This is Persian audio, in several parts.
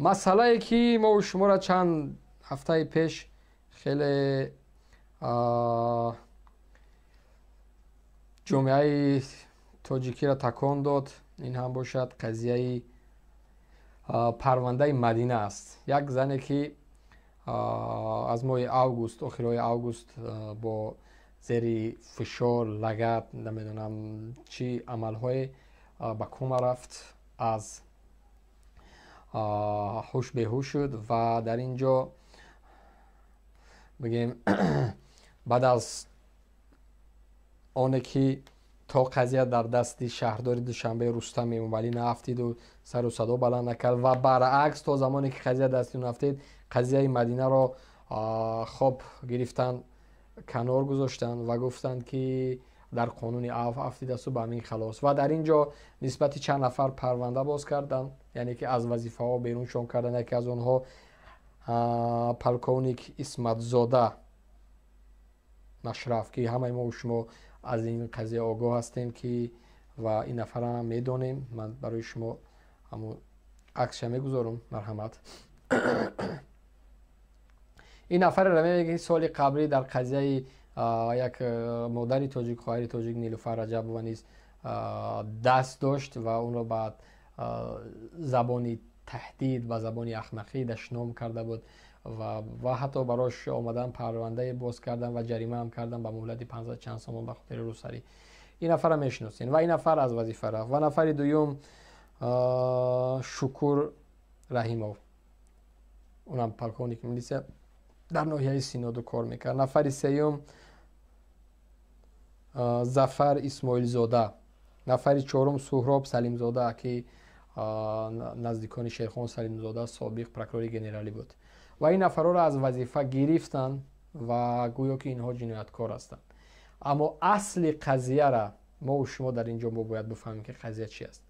مسئله که ما و شما را چند هفته پیش خیلی جمعه تاجیکی را تکان داد این هم باشد قضیه پرونده مدینه است یک زنه که از ماه اوگوست اخیرای اوگوست با زیر فشار لگت نمیدونم چی عملهای به کما رفت از خوش به هوش شد و در اینجا بگیم بعد از آنکه که تا قضیه در دست شهرداری دوشنبه رستمی ولی نفتید و سر و صدا بلند نکرد و برعکس تا زمانی که قضیه دستی نفتید قضیه مدینه را خواب گرفتن کنار گذاشتن و گفتند که در قانون عفو است و به این خلاص و در اینجا نسبت چند نفر پرونده باز کردن یعنی که از وظیفه ها شون کردن یکی از آنها پلکونیک اسمت زاده مشرف که همه ما و شما از این قضیه آگاه هستیم که و این نفر هم میدونیم من برای شما همون عکس میگذارم مرحمت این نفر را میگه سال قبلی در قضیه یک مادر تاجیک خواهر تاجیک نیلوفر رجب نیز دست داشت و اون را بعد زبانی تهدید و زبانی اخمقی دشنام کرده بود و, و حتی براش آمدن پرونده باز کردن و جریمه هم کردن به مهلت 500 چند سامان به خاطر روسری این نفر را و این نفر از وظیفه رفت و نفر دویم شکر رحیموف اونم پلکونیک ملیسیا در ناحیه سینادو کار میکرد نفر سیوم зафар исмоилзода нафари чорум суҳроб салимзода ки наздикони шерхон салимзода собиқ прокурори генералӣ буд ва ин нафароро аз вазифа гирифтанд ва гӯё ки инҳо ҷинояткор ҳастанд аммо асли қазияра мо шумо дар ин ҷо мо бояд бифаҳмем ки қазия чи аст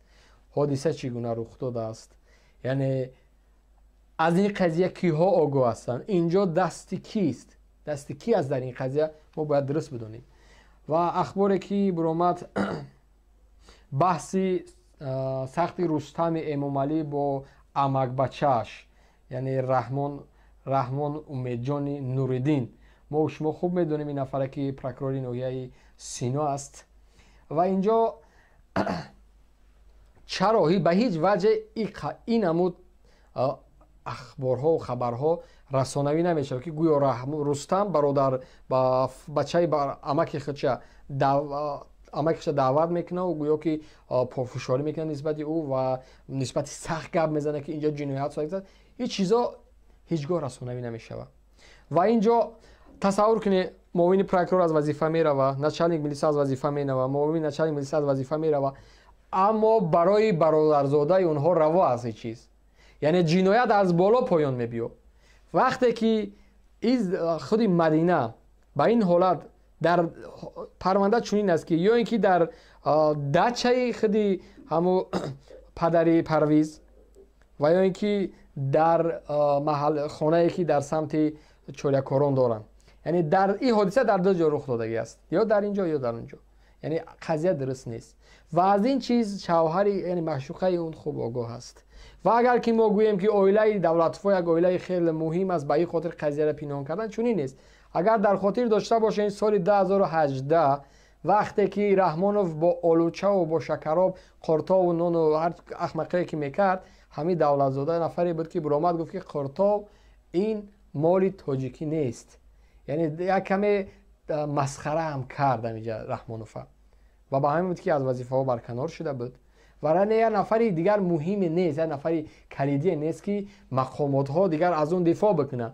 ҳодиса чӣ гуна рух додааст яъне аз ин қазия киҳо огоҳ ҳастанд ин ҷо дасти кист дасти ки аст дар ин қазия мо бояд дуруст бидонем ва ахборе ки буромад баҳси сахти рустами эмомалӣ бо амакбачааш яъне раҳмон раҳмон умедҷони нуриддин мо шумо хуб медонем ин нафаре ки прокурори ноҳияи сино аст ва инҷо чароҳӣ ба ҳеҷ ваҷҳ ин ҳамуд ахборҳо хабарҳо расонавӣ намешавад ки гӯё рустам бародар ба бачаи ба амаки хча амакиша даъват мекунаву гӯё ки пофушорӣ мекунад нисбати ӯ ва нисбати сахт гап мезанад ки инҷо ҷиноят содитад ҳеч чизо ҳеҷ гоҳ расонавӣ намешавад ва инҷо тасаввур кунед муовини прокурор аз вазифа мерава начальник милиса аз вазифа менава муовини начальник милиса аз вазифа мерава аммо барои бародарзодаи онҳо раво аст ҳеч чиз яъне ҷиноят аз боло поён мебиёд وقتی که خود مدینه به این حالت در پرونده چونین است که یا اینکه در دچه خودی همو پدری پرویز و یا اینکه در محل خانه ای که در سمت چولیکورون دارن یعنی در این حادثه در دو جا رخ دادگی است یا در اینجا یا در اونجا یعنی قضیه درست نیست و از این چیز شوهر یعنی معشوقه اون خوب آگاه است و اگر که ما گوییم که اویله دولت یک اویله خیلی مهم است به این خاطر قضیه را پنهان کردن چونی نیست اگر در خاطر داشته این سال 2018 وقتی که رحمانوف با آلوچه و با شکراب قرتا و نون و هر که میکرد همه دولت زاده نفری بود که برآمد گفت که قرتا این مال تاجیکی نیست یعنی یک کمی مسخره هم کرد اینجا رحمانوف و به همین بود که از وظیفه ها برکنار شده بود و یه نفری دیگر مهم نیست یه نفری کلیدی نیست که مقامات ها دیگر از اون دفاع بکنه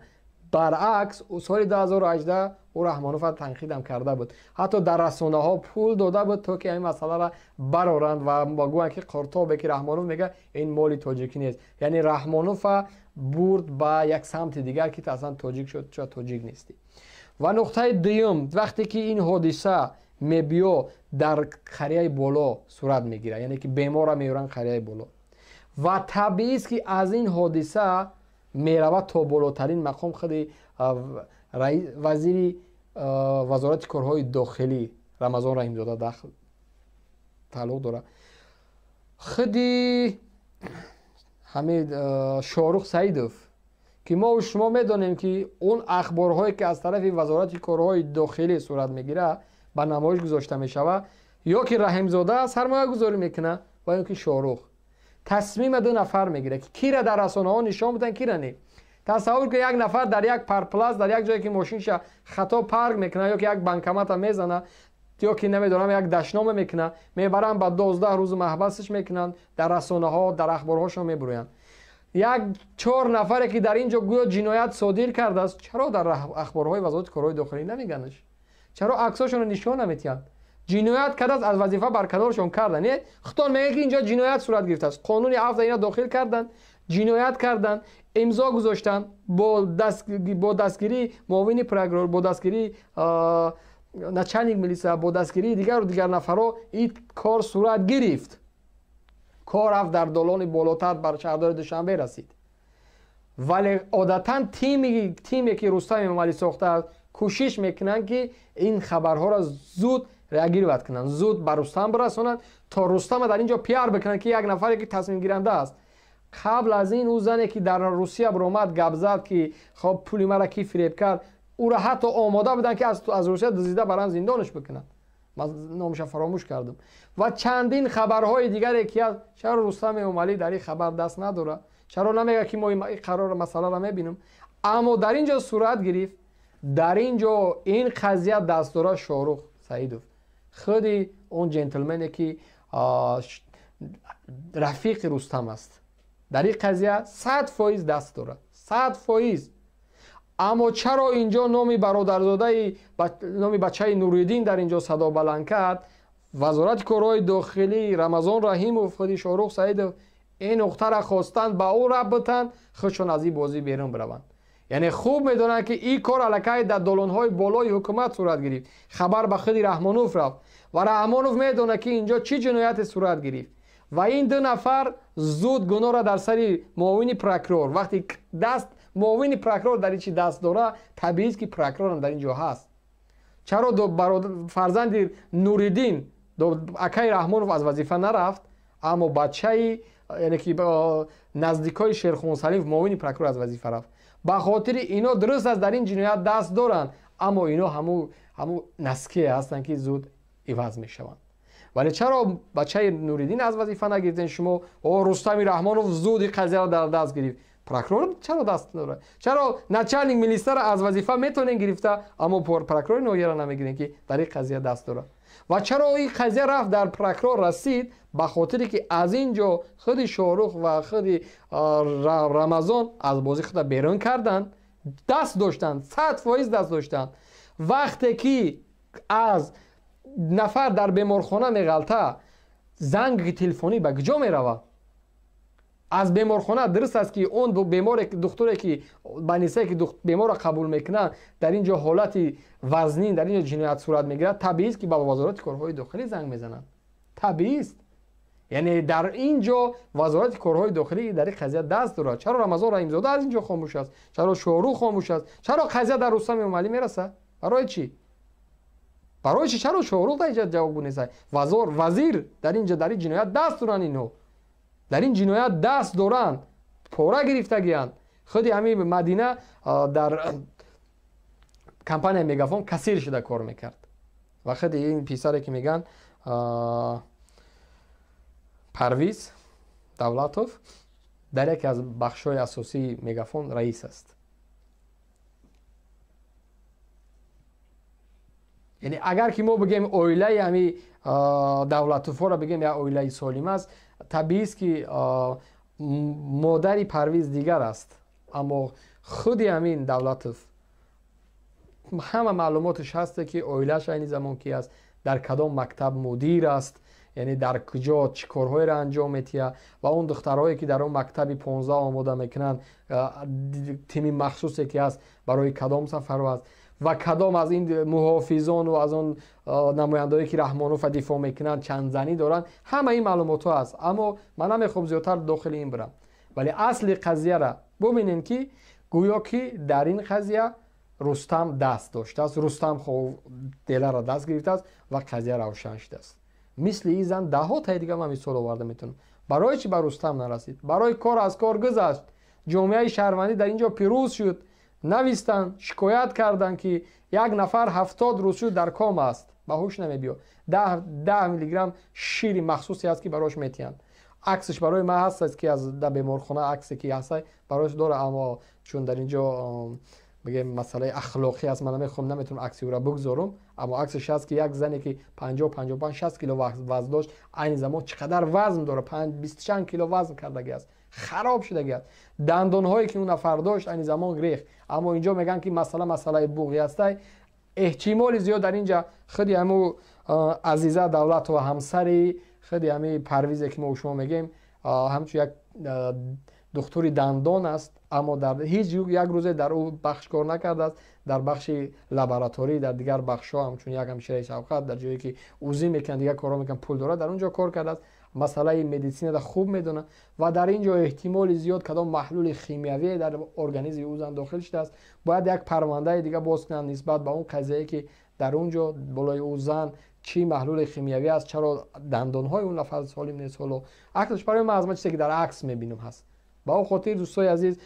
برعکس سال 2018 او رحمانوف هم کرده بود حتی در رسانه ها پول داده بود تا که این مسئله را برارند و بگویند که قرطاب که رحمانوف میگه این مالی تاجیکی نیست یعنی رحمانوف برد به یک سمت دیگر که اصلا تاجیک شد چرا تاجیک نیستی و نقطه دوم وقتی که این حادثه میبیو در خریه بالا صورت میگیره یعنی که بیمار را میورن خریه بالا و طبیعی است که از این حادثه میرود تا بالاترین مقام خود وزیر وزارت کارهای داخلی رمضان رحیم داده داخل تعلق داره خودی همه شاروخ سعیدوف که ما و شما میدانیم که اون اخبارهایی که از طرف وزارت کارهای داخلی صورت میگیره به نمایش گذاشته میشوه یا که رحمزاده سرمایه گذاری میکنه و یا که شاروخ تصمیم دو نفر میگیره که کی را در رسانه ها نشان بدن کی را نه تصور که یک نفر در یک پرپلاس در یک جایی که ماشینش خطا پارک میکنه یا که یک بنکمت میزنه یا که نمیدونم یک دشنام میکنه میبرن بعد 12 روز محبسش میکنن در رسانه ها در اخبارهاشون میبرویند یک چهار نفره که در اینجا گویا جنایت صادر کرده است چرا در اخبارهای وزارت کارهای داخلی نمیگنش چرا عکساشون رو نشون نمیتیان جنایت کرده است از وظیفه برکنارشون کردن خطان میگه که اینجا جنایت صورت گرفته است قانون عفو اینا داخل کردن جنایت کردن امضا گذاشتن با, دست، با دستگیری معاون پرگرور با دستگیری نچنگ ملیسا با دستگیری دیگر و دیگر نفرا این کار صورت گرفت کار رفت در دولان بالاتر بر شهردار دوشنبه رسید ولی عادتا تیمی, تیمی که روستای معمولی ساخته است کوشش میکنن که این خبرها را زود رگیر وقت کنن زود بر رستم برسونن تا رستم در اینجا پیار بکنن که یک نفر که تصمیم گیرنده است قبل از این او زنی که در روسیه برآمد گپ زد که خب پولی مرا کی فریب کرد او را حتی آماده بدن که از از روسیه دزیده برن زندانش بکنن من نامش فراموش کردم و چندین خبرهای دیگر که از چرا رستم اومالی در این خبر دست نداره چرا نمیگه که ما این قرار مسئله را میبینیم اما در اینجا صورت گرفت در اینجا این قضیه دست داره شاروخ سعیدوف خودی اون جنتلمنی که رفیق رستم است در این قضیه 100 فایز دست داره 100 فایز اما چرا اینجا نام برادرزاده نامی بچه نوریدین در اینجا صدا بلند کرد وزارت کارهای داخلی رمضان رحیم و خودی شاروخ سعید این نقطه را خواستند به او رب بتن خودشون از این بازی بیرون بروند یعنی خوب میدونن که این کار علکای در های بالای حکومت صورت گرفت خبر به خودی رحمانوف رفت و رحمانوف میدونه که اینجا چی جنایت صورت گرفت و این دو نفر زود گناه را در سری معاون پرکرور وقتی دست муовини прокурор дар ин чи даст дора табиист ки прокурорам дар ин ҷо ҳаст чаро фарзанди нуриддин акаи раҳмонов аз вазифа нарафт аммо бачаи ки наздикҳои шерхонсалимов муовини прокурор аз вазифа рафт ба хотири ино дуруст аст дар ин ҷиноят даст доранд аммо ино ҳамун наския ҳастанд ки зуд иваз мешаванд вале чаро бачаи нуриддин аз вазифа нагирифтен шумо о рустами раҳмонов зуд и қазияро дар даст гирифт پرکرور چرا دست داره چرا ناچارنگ مینیستر از وظیفه میتونه گرفته اما پر نویر را نمیگیرین که در این قضیه دست داره و چرا این قضیه رفت در پرکرار رسید به خاطری که از اینجا خود شاروخ و خود رمضان از بازی خود بیرون کردن دست داشتند، صد فایز دست داشتند وقتی که از نفر در بیمارخانه میغلطه زنگ تلفنی به کجا میرود аз беморхона дуруст аст ки он беморе духтуре ки банисае ки беморро қабул мекунад дар ин ҷо ҳолати вазнин дар ин ҷо ҷиноят сурат мегирад табиист ки ба вазорати корҳои дохилӣ занг мезанад табиист яъне дар ин ҷо вазорати корҳои дохилӣ дар ин қазия даст дорад чаро рамазон раҳимзода аз ин ҷо хомӯш аст чаро шору хомӯш аст чаро қазия дар рустами умалӣ мерасад барои чӣ барои чӣ чаро шору дар ин ҷо ҷавобгӯ несад вазор вазир дар ин ҷо дар ин ҷиноят даст дуранд инҳо در این جنایت دست دارند پورا گرفتگیاند خودی همین مدینه در کمپانی میگافون کثیر شده کار میکرد و خود این پسری که میگن پرویز دولتوف در یکی از های اساسی میگافون رئیس است یعنی اگر که ما بگیم اویلای همی دولتوفا را بگیم یا اویلای سالیم است طبیعی است که مادری پرویز دیگر است اما خود همین دولتف همه معلوماتش هست که اویلش این زمان کی است در کدام مکتب مدیر است یعنی در کجا چکارهای کارهایی را انجام میتیه و اون دخترهایی که در اون مکتب 15 آماده میکنن تیمی مخصوصی که است برای کدام سفر است و کدام از این محافظان و از اون نمایندهایی که رحمانوف دفاع میکنند چند زنی دارند همه این معلومات ها است اما من خوب زیادتر داخل این برم ولی اصل قضیه را ببینین که گویا که در این قضیه رستم دست داشته است رستم خوب دله را دست گرفته است و قضیه روشن شده است مثل این زن ده ها تای دیگه من مثال آورده میتونم برای چی بر رستم نرسید برای کار از کار گذشت جامعه شهروندی در اینجا پیروز شد нависданд шикоят карданд ки як нафар ҳафтод рӯзшӯ дар ком аст ба ҳуш намебиё даҳ миллиграмм шири махсусе аст ки барош метиҳанд аксаш барои ман ҳастас ки аз дар беморхона аксе ки аса барош дора аммо чун дар ин ҷо бигем масъалаи ахлоқӣ аст ман намехом наметавонам акси ӯра бугзорум аммо аксаш аст ки як зане ки панҷо панҷо панҷ шаст кило вазн дошт айни замон чӣ қадар вазн дора бистчанд кило вазн кардагиаст خراب شده گرد دندان هایی که اون نفر داشت این زمان ریخ اما اینجا میگن که مثلا مسئله بغی هسته احتمال زیاد در اینجا خیلی همو عزیزه دولت و همسری خیلی همه پرویزی که ما شما میگیم همچون یک دکتری دندان است اما در هیچ یک روزه در او بخش کار نکرده است در بخش لابراتوری در دیگر بخش ها همچون یک همشری شوقت در جایی که اوزی میکند دیگر کارو میکند پول داره در اونجا کار کرده است مسئله مدیسین را خوب میدونه و در اینجا احتمال زیاد کدام محلول شیمیایی در ارگانیسم او زن داخل شده است باید یک پرونده دیگه باز کنند نسبت به اون قضیه که در اونجا بالای او زن چی محلول شیمیایی است چرا دندان های اون نفر سالم نیست حالا عکسش برای ما از من چیزی که در عکس میبینم هست با اون خاطر دوستای عزیز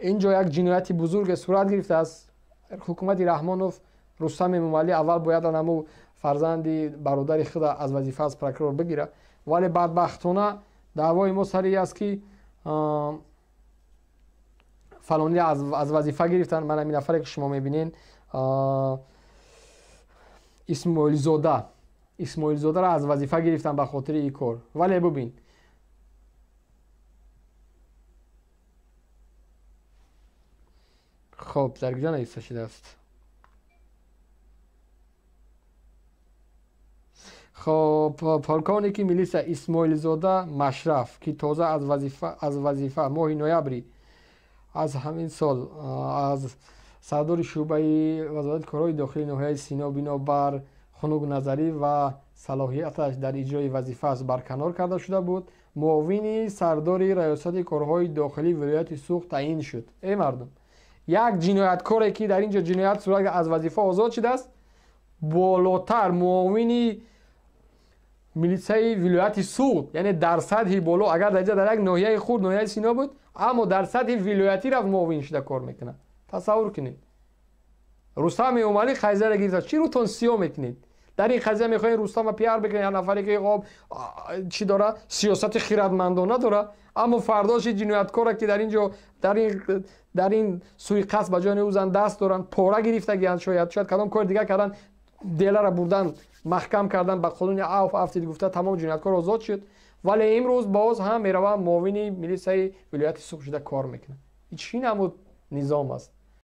اینجا یک جنایت بزرگ صورت گرفته است حکومت رحمانوف رستم ممالی اول باید نمو فرزند برادر خود از وظیفه از پرکرور بگیره ولی بدبختانه دعوای ما سری است که فلانی از وظیفه گرفتن من این نفری که شما میبینین اسمویل زاده اسمویل زاده را از وظیفه گرفتن به خاطر این کار ولی ببین خب در کجا است خب کی میلیس اسماعیل زاده مشرف که تازه از وظیفه از وظیفه ماه نویبری از همین سال از سردار شعبه وزارت کارهای داخلی نوهای سینا بر خنوق نظری و صلاحیتش در اجرای وظیفه از برکنار کرده شده بود معاون سردار ریاست کارهای داخلی ولایت سوخت تعیین شد ای مردم یک جنایتکاری که در اینجا جنایت صورت از وظیفه آزاد شده است بالاتر معاون میلیسای ولایتی سود یعنی در سطح بالا اگر در در یک ناحیه خود ناحیه سینا بود اما در سطح ولایتی رفت معاون شده کار میکنه تصور کنید رستم اومالی خیزه را گرفت چی رو تون سیو میکنید در این قضیه میخواین رستم و پیار بکنید یا نفری که خب چی داره سیاست خیرتمندانه داره اما فرداش جنایتکار که در اینجا در این در این سوی قصد به جان او دست دارن پاره گرفته گیان شاید شاید کدام کار دیگه کردن деларо бурдан маҳкам кардан ба қонуни аф афтид гуфта тамоми ҷинояткор озод шуд вале имрӯз боз ҳам меравам муовини милисияи вилояти суғ шуда кор мекунад чӣ намуд низом аст